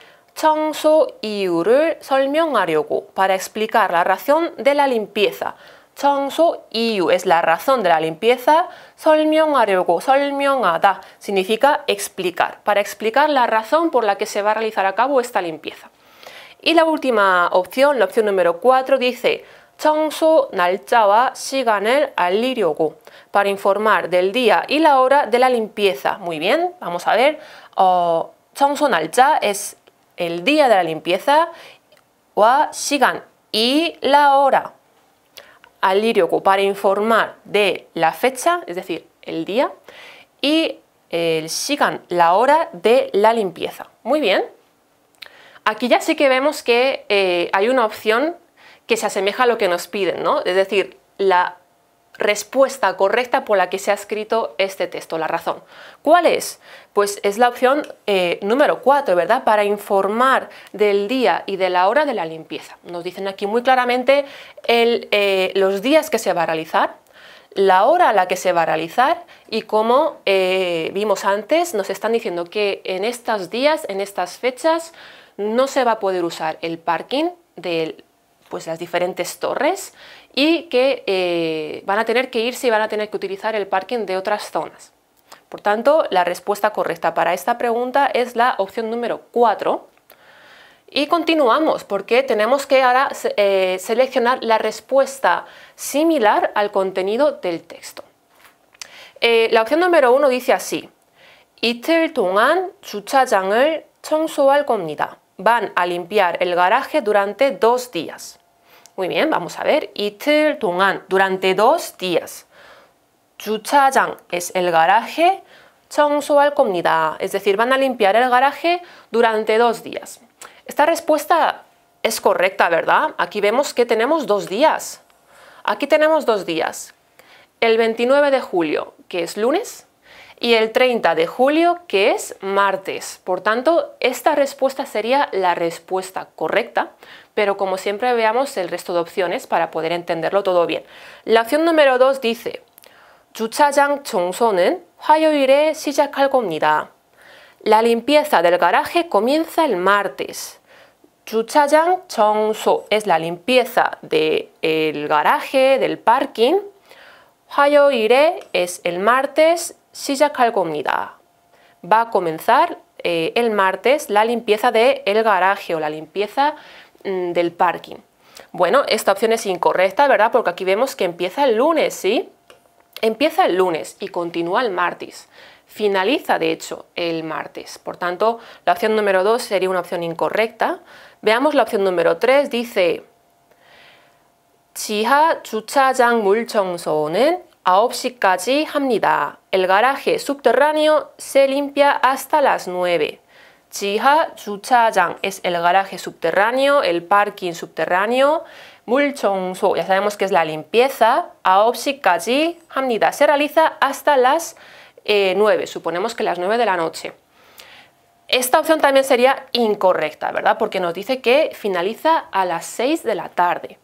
para explicar la razón de la limpieza. 청소 이유 es la razón de la limpieza. 설명하려고 설명하다 significa explicar. Para explicar la razón por la que se va a realizar a cabo esta limpieza. Y la última opción, la opción número 4 dice 청소 날짜와 시간을 알리려고 para informar del día y la hora de la limpieza. Muy bien, vamos a ver. Oh, Changsu 청소 es el día de la limpieza. Wa 시간 y la hora al lirio para e informar de la fecha, es decir, el día, y el eh, shigan, la hora de la limpieza. Muy bien. Aquí ya sí que vemos que eh, hay una opción que se asemeja a lo que nos piden, ¿no? Es decir, la respuesta correcta por la que se ha escrito este texto, la razón. ¿Cuál es? Pues es la opción eh, número 4, ¿verdad? Para informar del día y de la hora de la limpieza. Nos dicen aquí muy claramente eh, los días que se va a realizar, la hora a la que se va a realizar y como eh, vimos antes, nos están diciendo que en estos días, en estas fechas, no se va a poder usar el parking de pues las diferentes torres y que eh, van a tener que irse y van a tener que utilizar el parking de otras zonas. Por tanto, la respuesta correcta para esta pregunta es la opción número 4. Y continuamos porque tenemos que ahora eh, seleccionar la respuesta similar al contenido del texto. Eh, la opción número 1 dice así. Van a limpiar el garaje durante dos días. Muy bien, vamos a ver. 이틀 durante dos días. 주차장 es el garaje. 청소할 겁니다. Es decir, van a limpiar el garaje durante dos días. Esta respuesta es correcta, ¿verdad? Aquí vemos que tenemos dos días. Aquí tenemos dos días. El 29 de julio, que es lunes, y el 30 de julio, que es martes. Por tanto, esta respuesta sería la respuesta correcta, pero como siempre veamos el resto de opciones para poder entenderlo todo bien. La opción número 2 dice, 주차장 청소는 화요일에 시작할 겁니다. La limpieza del garaje comienza el martes. 주차장 청소 es la limpieza del eh, el garaje, del parking. iré es el martes 시작할 겁니다. Va a comenzar eh, el martes la limpieza del el garaje o la limpieza mm, del parking. Bueno, esta opción es incorrecta, ¿verdad? Porque aquí vemos que empieza el lunes, ¿sí? Empieza el lunes y continúa el martes. Finaliza, de hecho, el martes. Por tanto, la opción número 2 sería una opción incorrecta. Veamos la opción número 3. Dice, 지하 주차장 물청소는 9 el garaje subterráneo se limpia hasta las 9. Chiha es el garaje subterráneo, el parking subterráneo. Mulchongso, ya sabemos que es la limpieza. Aopsikaji Hamnida se realiza hasta las 9, eh, suponemos que las 9 de la noche. Esta opción también sería incorrecta, ¿verdad? Porque nos dice que finaliza a las 6 de la tarde.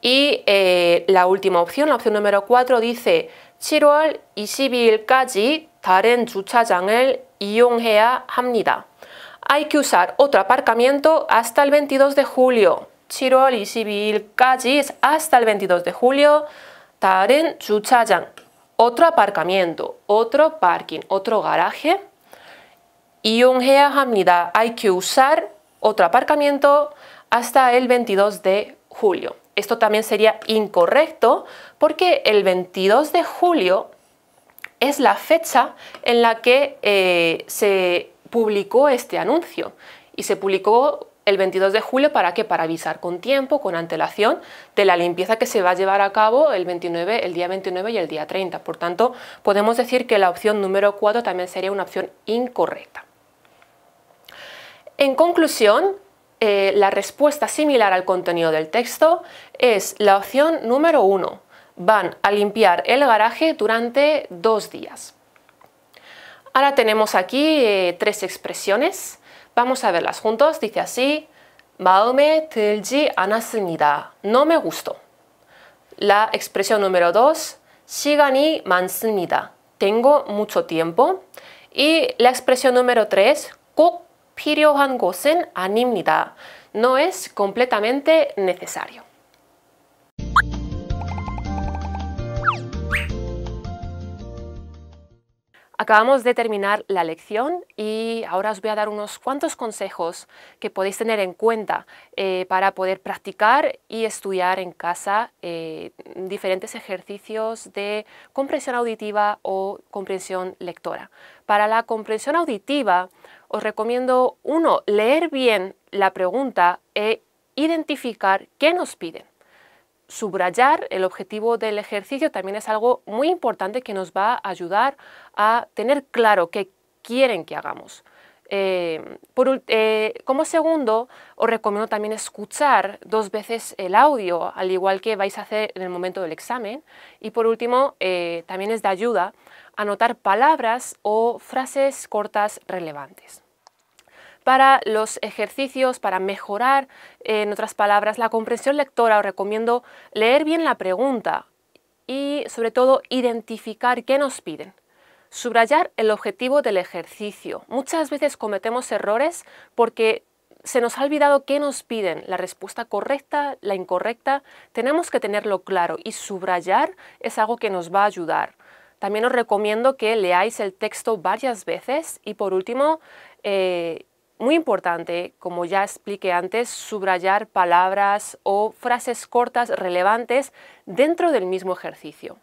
Y eh, la última opción, la opción número 4, dice 7월 22일까지 다른 주차장을 이용해야 합니다. Hay que usar otro aparcamiento hasta el 22 de julio. 7월 22일까지 es hasta el 22 de julio. 다른 주차장. Otro aparcamiento, otro parking, otro garaje. 이용해야 합니다. Hay que usar otro aparcamiento hasta el 22 de julio. Esto también sería incorrecto porque el 22 de julio es la fecha en la que eh, se publicó este anuncio y se publicó el 22 de julio para que Para avisar con tiempo, con antelación, de la limpieza que se va a llevar a cabo el 29, el día 29 y el día 30. Por tanto, podemos decir que la opción número 4 también sería una opción incorrecta. En conclusión, eh, la respuesta similar al contenido del texto es la opción número uno. Van a limpiar el garaje durante dos días. Ahora tenemos aquí eh, tres expresiones. Vamos a verlas juntos. Dice así, No me gustó. La expresión número 2, 시간이 많습니다. Tengo mucho tiempo. Y la expresión número 3, 꼭 Pirio Han Gosen Animnida no es completamente necesario. Acabamos de terminar la lección y ahora os voy a dar unos cuantos consejos que podéis tener en cuenta eh, para poder practicar y estudiar en casa eh, diferentes ejercicios de comprensión auditiva o comprensión lectora. Para la comprensión auditiva os recomiendo, uno, leer bien la pregunta e identificar qué nos piden subrayar el objetivo del ejercicio también es algo muy importante que nos va a ayudar a tener claro qué quieren que hagamos. Eh, eh, como segundo, os recomiendo también escuchar dos veces el audio, al igual que vais a hacer en el momento del examen. Y por último, eh, también es de ayuda anotar palabras o frases cortas relevantes para los ejercicios, para mejorar, en otras palabras, la comprensión lectora, os recomiendo leer bien la pregunta y sobre todo identificar qué nos piden. Subrayar el objetivo del ejercicio. Muchas veces cometemos errores porque se nos ha olvidado qué nos piden, la respuesta correcta, la incorrecta. Tenemos que tenerlo claro y subrayar es algo que nos va a ayudar. También os recomiendo que leáis el texto varias veces y por último eh, muy importante, como ya expliqué antes, subrayar palabras o frases cortas relevantes dentro del mismo ejercicio.